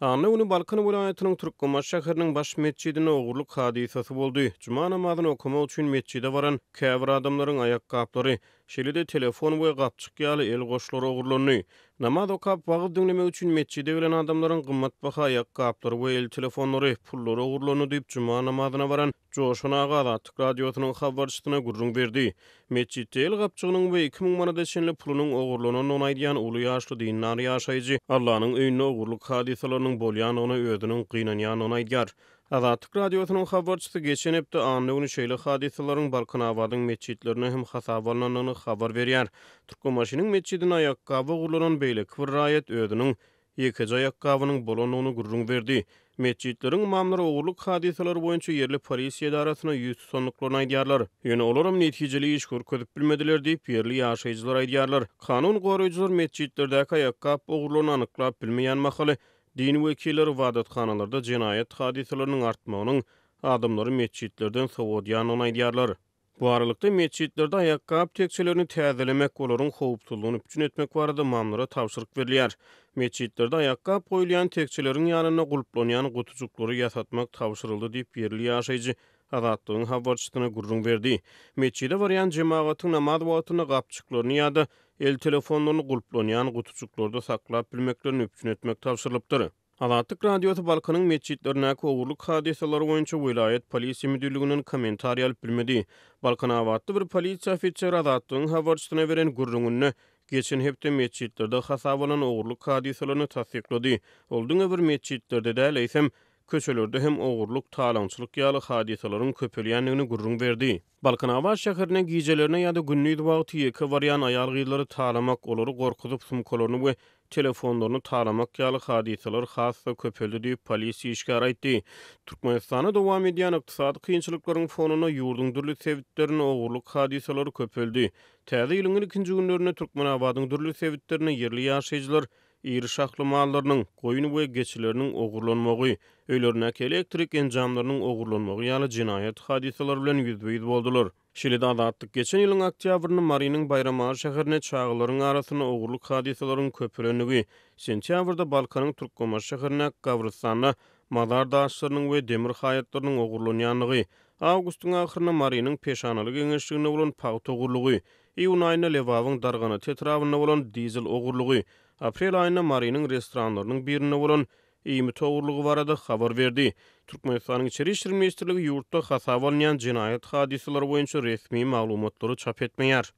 Anna onu Balkan vilayetinin Türk şäheriniň baş meçidine oğurluk hadisesi boldy. Cuma namazyny okamak üçin meçide baran käbir adamlaryň ayak gapdary Şelide telefon we gapçyk ýaly el goşlary ogurlanýy. Namaz okap wagt dinlemek üçin meçide bilen adamlaryň gymmat baha ýak gaplary we el telefonlary pullary ogurlanýy diýip juma namazyna baran Joşun aga da Türk radiosynyň habarçysyna gurrun berdi. Meçitde el gapçygynyň we 2000 manada şenli pulunyň ogurlanan ony aýdýan uly ýaşly dinnar ýaşaýjy. Allahynyň öýüne ogurluk hadiseleriniň bolýan ony özüniň gynanýan ony aýdýar. Azatik Radyosu'nun xabarçısı geçen ebdi anlı unu şeyli xadisaların Balkan Avadın meçidlerine hem xasavarlananını xabar veriyar. Turkomaşinin meçidin ayakkabı gulunan beyle kvır rayet ödünün ayakkabının bolonunu gurrun verdi. Meçidlerin mamları oğurluk xadisalar boyunca yerli polis darasına yüz sonluklarına idiyarlar. Yeni olurum neticeli iş kur bilmediler deyip yerli yaşayıcılara idiyarlar. Kanun koruyucular meçidlerdeki ayakkab oğurluğunu anıklap bilmeyen mahali. Dinwekiller Wadad Khanlırda cinayet hadiselerinin artmağının adamlary meçitlerden sowodyan ona idyarlar. Bu aralıkta meçitlerden ayaqqap tekçilerini täzelemek bolaryn howpsuzluguny üpjün etmek wara mamlara mamlura tawşyryk berilýär. Meçitlerde ayaqqap goýylýan tekçilerin ýanyna gulyplanyan gutuzuklary ýatatmak tawşyryldy diýip yerli ýaşaýjy azatlygyň habarçylygyna gurrun berdi. Meçide varýan jemagatyň namaz wagtyny gapçyklaryny ýa el telefonlaryny gulplonyan gutuçuklarda saklap bilmeklerini üçin etmek tapşyrylypdyr. Alatyk radiosu Balkanyň meçitlerine kowurluk hadiseleri boýunça vilayet polisi müdürlüginiň komentari alyp bilmedi. Balkan awatly bir polisi ofitseri azatlygyň habarçylygyna beren gurrunyny Geçen hepte meçitlerde hasa oğurluk hadiselerini tasdikledi. Oldun öbür meçitlerde de leysem köçelörde hem oğurluk, talançılık yalı hadiseların köpüleyenliğini gurrun verdi. Balkanava şehrine giyicelerine ya da günlüğü duvağı tiyeke varyan ayal giyileri talamak oları korkuzup sumkolarını ve telefonlarını talamak yalı hadiseler hasta köpüldü deyip polisi işgara etdi. Turkmenistan'a dovam ediyan iktisat kıyınçılıkların fonuna yurdun dürlü sevdiklerin oğurluk hadiseleri köpüldü. Tazi ilin ikinci günlerine ilin ilin ilin iri şaklı mallarının, koyun ve geçilerinin oğurlanmağı, ölörüne elektrik encamlarının oğurlanmağı yalı cinayet hadiseler bilen yüzbeyiz boldular. Şilid adatlık geçen ilin oktyabrını Marinin Bayramar şəhərinə çağıların arasına oğurluk hadiselerin köpürönlüğü, sentyabrda Balkanın Turkkoma şəhərinə qavrıstanı, Madar daşlarının ve demir hayatlarının oğurlanyanlığı, Avgustun ahirna Marinin peşanalı gengeşliğine olan pahut oğurluğu, Iyun ayna levavın dargana tetravına olan dizel oğurluğu, aprel ayında Marinin restoranlarının birine bolan iýmit ogurlugy barada habar berdi. Türkmenistanyň içeri işler ministrligi ýurtda hasaw alýan jinayat hadiseleri boýunça resmi maglumatlary çap etmeýär.